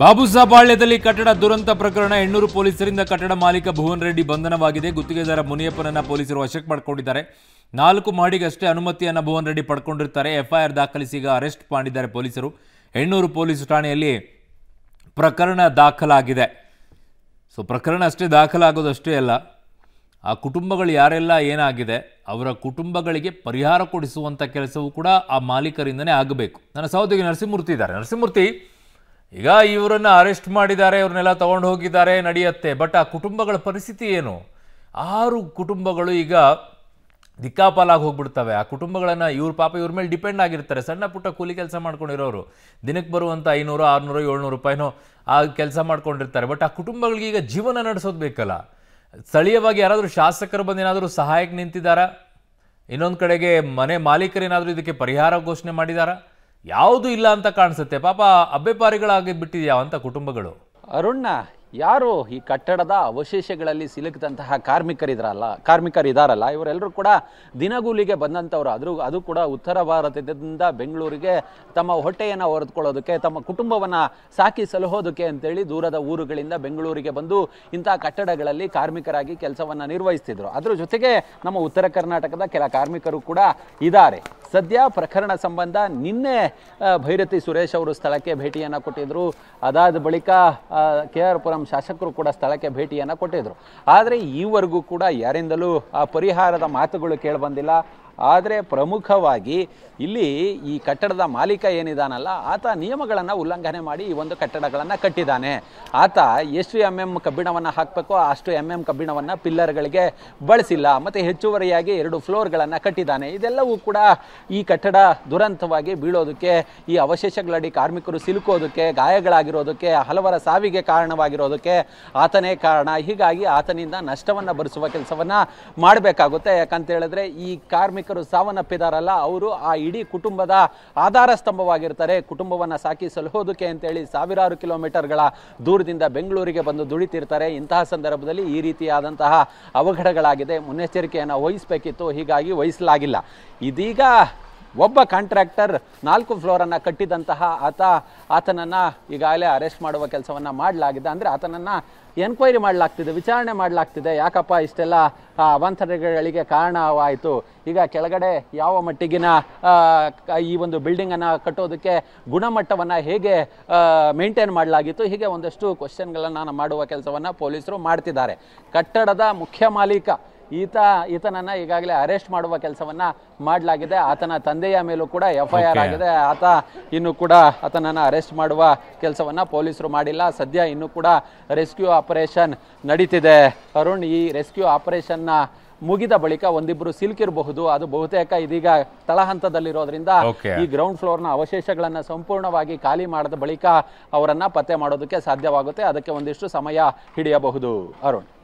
ಬಾಬುಸಾಬಾಳ್ಯದಲ್ಲಿ ಕಟ್ಟಡ ದುರಂತ ಪ್ರಕರಣ ಹೆಣ್ಣೂರು ಪೊಲೀಸರಿಂದ ಕಟ್ಟಡ ಮಾಲೀಕ ಭುವನ್ ರೆಡ್ಡಿ ಬಂಧನವಾಗಿದೆ ಗುತ್ತಿಗೆದಾರ ಮುನಿಯಪ್ಪನನ್ನ ಪೊಲೀಸರು ವಶಕ್ಕೆ ಪಡ್ಕೊಂಡಿದ್ದಾರೆ ನಾಲ್ಕು ಮಹಡಿಗಷ್ಟೇ ಅನುಮತಿಯನ್ನು ಭುವನ್ ರೆಡ್ಡಿ ಪಡ್ಕೊಂಡಿರ್ತಾರೆ ಎಫ್ಐಆರ್ ದಾಖಲಿಸಿ ಈಗ ಅರೆಸ್ಟ್ ಮಾಡಿದ್ದಾರೆ ಪೊಲೀಸರು ಹೆಣ್ಣೂರು ಪೊಲೀಸ್ ಠಾಣೆಯಲ್ಲಿ ಪ್ರಕರಣ ದಾಖಲಾಗಿದೆ ಸೊ ಪ್ರಕರಣ ಅಷ್ಟೇ ದಾಖಲಾಗೋದಷ್ಟೇ ಅಲ್ಲ ಆ ಕುಟುಂಬಗಳು ಯಾರೆಲ್ಲ ಏನಾಗಿದೆ ಅವರ ಕುಟುಂಬಗಳಿಗೆ ಪರಿಹಾರ ಕೊಡಿಸುವಂಥ ಕೆಲಸವೂ ಕೂಡ ಆ ಮಾಲೀಕರಿಂದನೇ ಆಗಬೇಕು ನನ್ನ ಸಹೋದರಿ ನರಸಿಂಹಮೂರ್ತಿ ಇದ್ದಾರೆ ನರಸಿಂಹಮೂರ್ತಿ ಈಗ ಇವರನ್ನು ಅರೆಸ್ಟ್ ಮಾಡಿದ್ದಾರೆ ಇವ್ರನ್ನೆಲ್ಲ ತಗೊಂಡು ಹೋಗಿದ್ದಾರೆ ನಡೆಯುತ್ತೆ ಬಟ್ ಆ ಕುಟುಂಬಗಳ ಪರಿಸ್ಥಿತಿ ಏನು ಆರು ಕುಟುಂಬಗಳು ಈಗ ದಿಕ್ಕಾಪಾಲಾಗಿ ಹೋಗ್ಬಿಡ್ತವೆ ಆ ಕುಟುಂಬಗಳನ್ನು ಇವ್ರ ಪಾಪ ಇವ್ರ ಮೇಲೆ ಡಿಪೆಂಡ್ ಆಗಿರ್ತಾರೆ ಸಣ್ಣ ಪುಟ್ಟ ಕೂಲಿ ಕೆಲಸ ಮಾಡ್ಕೊಂಡಿರೋರು ದಿನಕ್ಕೆ ಬರುವಂಥ ಐನೂರು ಆರುನೂರು ಏಳ್ನೂರು ರೂಪಾಯಿನೋ ಆ ಕೆಲಸ ಮಾಡ್ಕೊಂಡಿರ್ತಾರೆ ಬಟ್ ಆ ಕುಟುಂಬಗಳಿಗೆ ಈಗ ಜೀವನ ನಡೆಸೋದು ಬೇಕಲ್ಲ ಸ್ಥಳೀಯವಾಗಿ ಯಾರಾದರೂ ಶಾಸಕರು ಬಂದು ಏನಾದರೂ ಸಹಾಯಕ್ಕೆ ನಿಂತಿದ್ದಾರಾ ಇನ್ನೊಂದು ಕಡೆಗೆ ಮನೆ ಮಾಲೀಕರೇನಾದರೂ ಇದಕ್ಕೆ ಪರಿಹಾರ ಘೋಷಣೆ ಮಾಡಿದಾರಾ ಯಾವುದು ಇಲ್ಲ ಅಂತ ಕಾಣಿಸುತ್ತೆ ಪಾಪ ಅಬ್ಬೆಪಾರಿಗಳಾಗಿ ಬಿಟ್ಟಿದ್ಯಾ ಕುಟುಂಬಗಳು ಅರುಣ್ಣ ಯಾರು ಈ ಕಟ್ಟಡದ ಅವಶೇಷಗಳಲ್ಲಿ ಸಿಲುಕಿದಂತಹ ಕಾರ್ಮಿಕರಿದ್ರಲ್ಲ ಕಾರ್ಮಿಕರಿದಾರಲ್ಲ ಇವರೆಲ್ಲರೂ ಕೂಡ ದಿನಗೂಲಿಗೆ ಬಂದಂಥವ್ರು ಅದ್ರ ಅದು ಕೂಡ ಉತ್ತರ ಭಾರತದಿಂದ ಬೆಂಗಳೂರಿಗೆ ತಮ್ಮ ಹೊಟ್ಟೆಯನ್ನು ಹೊರೆದುಕೊಳ್ಳೋದಕ್ಕೆ ತಮ್ಮ ಕುಟುಂಬವನ್ನು ಸಾಕಿ ಸಲಹೋದಕ್ಕೆ ಅಂತೇಳಿ ದೂರದ ಊರುಗಳಿಂದ ಬೆಂಗಳೂರಿಗೆ ಬಂದು ಇಂಥ ಕಟ್ಟಡಗಳಲ್ಲಿ ಕಾರ್ಮಿಕರಾಗಿ ಕೆಲಸವನ್ನು ನಿರ್ವಹಿಸ್ತಿದ್ರು ಅದರ ಜೊತೆಗೆ ನಮ್ಮ ಉತ್ತರ ಕರ್ನಾಟಕದ ಕೆಲ ಕಾರ್ಮಿಕರು ಕೂಡ ಇದ್ದಾರೆ ಸದ್ಯ ಪ್ರಕರಣ ಸಂಬಂಧ ನಿನ್ನೆ ಭೈರತಿ ಸುರೇಶ್ ಅವರು ಸ್ಥಳಕ್ಕೆ ಭೇಟಿಯನ್ನು ಕೊಟ್ಟಿದ್ದರು ಅದಾದ ಬಳಿಕ ಕೆ ಆರ್ ಪುರಂ ಶಾಸಕರು ಕೂಡ ಸ್ಥಳಕ್ಕೆ ಭೇಟಿಯನ್ನು ಕೊಟ್ಟಿದ್ದರು ಆದರೆ ಈವರೆಗೂ ಕೂಡ ಯಾರಿಂದಲೂ ಆ ಪರಿಹಾರದ ಮಾತುಗಳು ಕೇಳಿಬಂದಿಲ್ಲ ಆದರೆ ಪ್ರಮುಖವಾಗಿ ಇಲ್ಲಿ ಈ ಕಟ್ಟಡದ ಮಾಲೀಕ ಏನಿದಾನಲ್ಲ ಆತ ನಿಯಮಗಳನ್ನು ಉಲ್ಲಂಘನೆ ಮಾಡಿ ಈ ಒಂದು ಕಟ್ಟಡಗಳನ್ನು ಕಟ್ಟಿದ್ದಾನೆ ಆತ ಎಷ್ಟು ಎಮ್ ಎಮ್ ಕಬ್ಬಿಣವನ್ನು ಹಾಕಬೇಕೋ ಅಷ್ಟು ಎಮ್ ಎಮ್ ಕಬ್ಬಿಣವನ್ನು ಪಿಲ್ಲರ್ಗಳಿಗೆ ಬಳಸಿಲ್ಲ ಮತ್ತು ಹೆಚ್ಚುವರಿಯಾಗಿ ಎರಡು ಫ್ಲೋರ್ಗಳನ್ನು ಕಟ್ಟಿದ್ದಾನೆ ಇದೆಲ್ಲವೂ ಕೂಡ ಈ ಕಟ್ಟಡ ದುರಂತವಾಗಿ ಬೀಳೋದಕ್ಕೆ ಈ ಅವಶೇಷಗಳಡಿ ಕಾರ್ಮಿಕರು ಸಿಲುಕೋದಕ್ಕೆ ಗಾಯಗಳಾಗಿರೋದಕ್ಕೆ ಹಲವರ ಸಾವಿಗೆ ಕಾರಣವಾಗಿರೋದಕ್ಕೆ ಆತನೇ ಕಾರಣ ಹೀಗಾಗಿ ಆತನಿಂದ ನಷ್ಟವನ್ನು ಭರಿಸುವ ಕೆಲಸವನ್ನು ಮಾಡಬೇಕಾಗುತ್ತೆ ಯಾಕಂತ ಹೇಳಿದ್ರೆ ಈ ಕಾರ್ಮಿಕ ನಾಯಕರು ಸಾವನ್ನಪ್ಪಿದಾರಲ್ಲ ಅವರು ಆ ಇಡೀ ಕುಟುಂಬದ ಆಧಾರ ಸ್ತಂಭವಾಗಿರ್ತಾರೆ ಕುಟುಂಬವನ್ನು ಸಾಕಿ ಸಲಹೋದಕ್ಕೆ ಅಂತೇಳಿ ಸಾವಿರಾರು ಕಿಲೋಮೀಟರ್ಗಳ ದೂರದಿಂದ ಬೆಂಗಳೂರಿಗೆ ಬಂದು ದುಡಿತಿರ್ತಾರೆ ಇಂತಹ ಸಂದರ್ಭದಲ್ಲಿ ಈ ರೀತಿಯಾದಂತಹ ಅವಘಡಗಳಾಗಿದೆ ಮುನ್ನೆಚ್ಚರಿಕೆಯನ್ನು ವಹಿಸಬೇಕಿತ್ತು ಹೀಗಾಗಿ ವಹಿಸಲಾಗಿಲ್ಲ ಇದೀಗ ಒಬ್ಬ ಕಾಂಟ್ರಾಕ್ಟರ್ ನಾಲ್ಕು ಫ್ಲೋರನ್ನು ಕಟ್ಟಿದಂತಹ ಆತ ಆತನನ್ನು ಈಗಾಗಲೇ ಅರೆಸ್ಟ್ ಮಾಡುವ ಕೆಲಸವನ್ನು ಮಾಡಲಾಗಿದೆ ಅಂದರೆ ಆತನನ್ನು ಎನ್ಕ್ವೈರಿ ಮಾಡಲಾಗ್ತಿದೆ ವಿಚಾರಣೆ ಮಾಡಲಾಗ್ತಿದೆ ಯಾಕಪ್ಪ ಇಷ್ಟೆಲ್ಲ ಅವಾಂತರಗಳಿಗೆ ಕಾರಣವಾಯಿತು ಈಗ ಕೆಳಗಡೆ ಯಾವ ಮಟ್ಟಿಗಿನ ಈ ಒಂದು ಬಿಲ್ಡಿಂಗನ್ನು ಕಟ್ಟೋದಕ್ಕೆ ಗುಣಮಟ್ಟವನ್ನು ಹೇಗೆ ಮೇಂಟೈನ್ ಮಾಡಲಾಗಿತ್ತು ಹೀಗೆ ಒಂದಷ್ಟು ಕ್ವಶನ್ಗಳನ್ನು ಮಾಡುವ ಕೆಲಸವನ್ನು ಪೊಲೀಸರು ಮಾಡ್ತಿದ್ದಾರೆ ಕಟ್ಟಡದ ಮುಖ್ಯ ಮಾಲೀಕ ಈತ ಈತನನ್ನ ಈಗಾಗಲೇ ಅರೆಸ್ಟ್ ಮಾಡುವ ಕೆಲಸವನ್ನ ಮಾಡಲಾಗಿದೆ ಆತನ ತಂದೆಯ ಮೇಲೂ ಕೂಡ ಎಫ್ ಐ ಆರ್ ಆಗಿದೆ ಆತ ಇನ್ನು ಕೂಡ ಆತನನ್ನ ಅರೆಸ್ಟ್ ಮಾಡುವ ಕೆಲಸವನ್ನ ಪೊಲೀಸರು ಮಾಡಿಲ್ಲ ಸದ್ಯ ಇನ್ನು ಕೂಡ ರೆಸ್ಕ್ಯೂ ಆಪರೇಷನ್ ನಡೀತಿದೆ ಅರುಣ್ ಈ ರೆಸ್ಕ್ಯೂ ಆಪರೇಷನ್ನ ಮುಗಿದ ಬಳಿಕ ಒಂದಿಬ್ರು ಸಿಲುಕಿರಬಹುದು ಅದು ಬಹುತೇಕ ಇದೀಗ ತಳಹಂತದಲ್ಲಿರೋದ್ರಿಂದ ಈ ಗ್ರೌಂಡ್ ಫ್ಲೋರ್ನ ಅವಶೇಷಗಳನ್ನ ಸಂಪೂರ್ಣವಾಗಿ ಖಾಲಿ ಮಾಡಿದ ಬಳಿಕ ಅವರನ್ನ ಪತ್ತೆ ಮಾಡೋದಕ್ಕೆ ಸಾಧ್ಯವಾಗುತ್ತೆ ಅದಕ್ಕೆ ಒಂದಿಷ್ಟು ಸಮಯ ಹಿಡಿಯಬಹುದು ಅರುಣ್